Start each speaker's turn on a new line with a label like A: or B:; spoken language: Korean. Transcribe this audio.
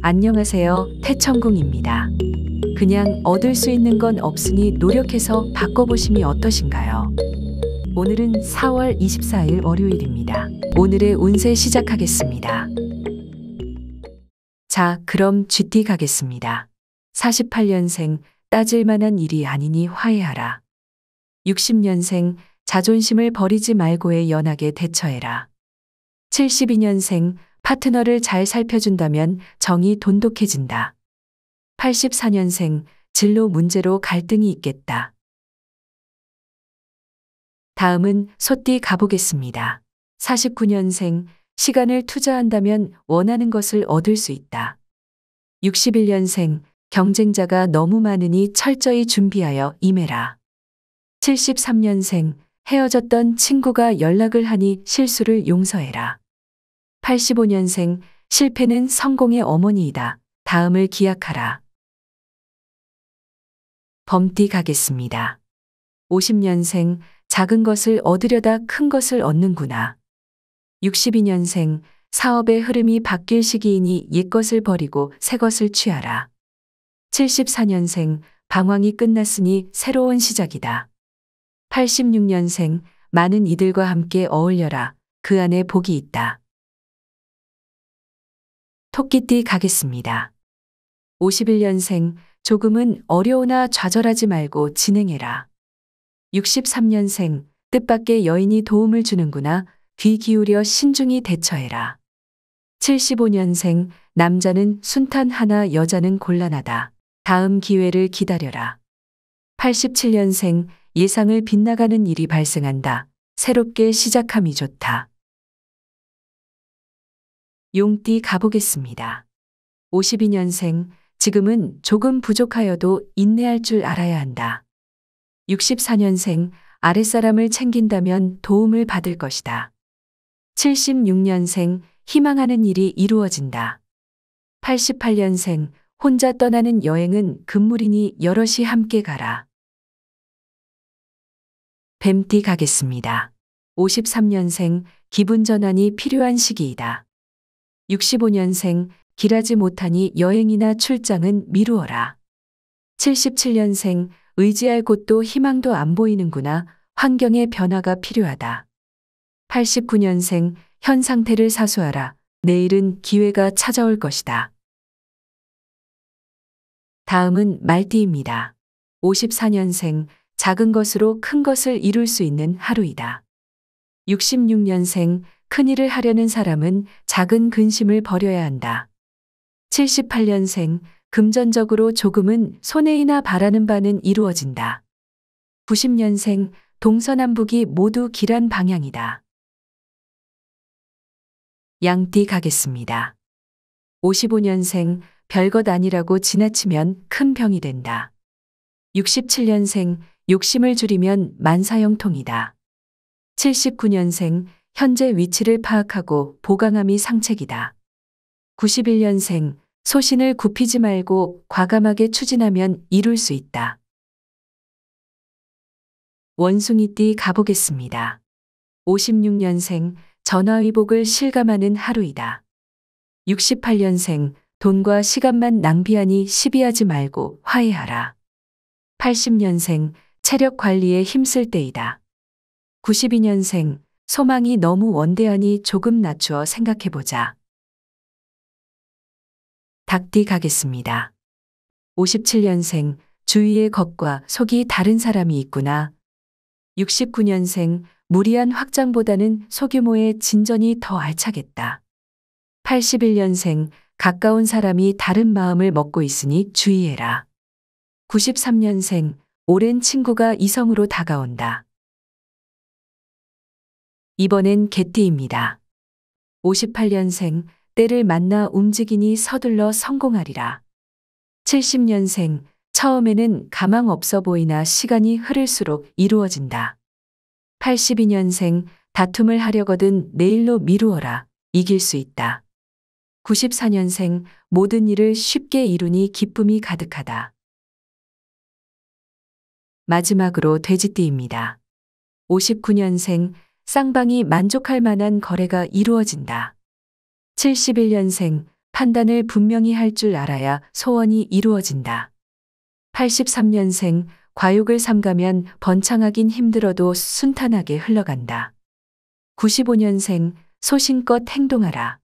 A: 안녕하세요. 태천궁입니다. 그냥 얻을 수 있는 건 없으니 노력해서 바꿔보심이 어떠신가요? 오늘은 4월 24일 월요일입니다. 오늘의 운세 시작하겠습니다. 자, 그럼 GT 가겠습니다. 48년생 따질만한 일이 아니니 화해하라. 60년생 자존심을 버리지 말고의 연하게 대처해라. 72년생 파트너를 잘 살펴준다면 정이 돈독해진다. 84년생 진로 문제로 갈등이 있겠다. 다음은 소띠 가보겠습니다. 49년생 시간을 투자한다면 원하는 것을 얻을 수 있다. 61년생 경쟁자가 너무 많으니 철저히 준비하여 임해라. 73년생 헤어졌던 친구가 연락을 하니 실수를 용서해라. 85년생 실패는 성공의 어머니이다. 다음을 기약하라. 범띠 가겠습니다. 50년생 작은 것을 얻으려다 큰 것을 얻는구나. 62년생 사업의 흐름이 바뀔 시기이니 옛것을 버리고 새것을 취하라. 74년생 방황이 끝났으니 새로운 시작이다. 86년생 많은 이들과 함께 어울려라. 그 안에 복이 있다. 토끼띠 가겠습니다. 51년생 조금은 어려우나 좌절하지 말고 진행해라. 63년생 뜻밖의 여인이 도움을 주는구나 귀 기울여 신중히 대처해라. 75년생 남자는 순탄 하나 여자는 곤란하다. 다음 기회를 기다려라. 87년생 예상을 빗나가는 일이 발생한다. 새롭게 시작함이 좋다. 용띠 가보겠습니다. 52년생, 지금은 조금 부족하여도 인내할 줄 알아야 한다. 64년생, 아랫사람을 챙긴다면 도움을 받을 것이다. 76년생, 희망하는 일이 이루어진다. 88년생, 혼자 떠나는 여행은 금물이니 여럿이 함께 가라. 뱀띠 가겠습니다. 53년생, 기분 전환이 필요한 시기이다. 65년생 길하지 못하니 여행이나 출장은 미루어라. 77년생 의지할 곳도 희망도 안 보이는구나. 환경의 변화가 필요하다. 89년생 현 상태를 사수하라. 내일은 기회가 찾아올 것이다. 다음은 말띠입니다. 54년생 작은 것으로 큰 것을 이룰 수 있는 하루이다. 66년생 큰 일을 하려는 사람은 작은 근심을 버려야 한다. 78년생, 금전적으로 조금은 손해이나 바라는 바는 이루어진다. 90년생, 동서남북이 모두 길한 방향이다. 양띠 가겠습니다. 55년생, 별것 아니라고 지나치면 큰 병이 된다. 67년생, 욕심을 줄이면 만사형통이다. 79년생, 현재 위치를 파악하고 보강함이 상책이다. 91년생 소신을 굽히지 말고 과감하게 추진하면 이룰 수 있다. 원숭이띠 가보겠습니다. 56년생 전화위복을 실감하는 하루이다. 68년생 돈과 시간만 낭비하니 시비하지 말고 화해하라. 80년생 체력 관리에 힘쓸 때이다. 92년생 소망이 너무 원대하니 조금 낮추어 생각해보자. 닭띠 가겠습니다. 57년생 주위의 것과 속이 다른 사람이 있구나. 69년생 무리한 확장보다는 소규모의 진전이 더 알차겠다. 81년생 가까운 사람이 다른 마음을 먹고 있으니 주의해라. 93년생 오랜 친구가 이성으로 다가온다. 이번엔개띠입니다 58년생 때를 만나 움직이니 서둘러 성공하리라. 70년생 처음에는 가망 없어 보이나 시간이 흐를수록 이루어진다. 82년생 다툼을 하려거든 내일로 미루어라. 이길 수 있다. 94년생 모든 일을 쉽게 이루니 기쁨이 가득하다. 마지막으로 돼지띠입니다. 59년생 쌍방이 만족할 만한 거래가 이루어진다. 71년생 판단을 분명히 할 줄 알아야 소원이 이루어진다. 83년생 과욕을 삼가면 번창하긴 힘들어도 순탄하게 흘러간다. 95년생 소신껏 행동하라.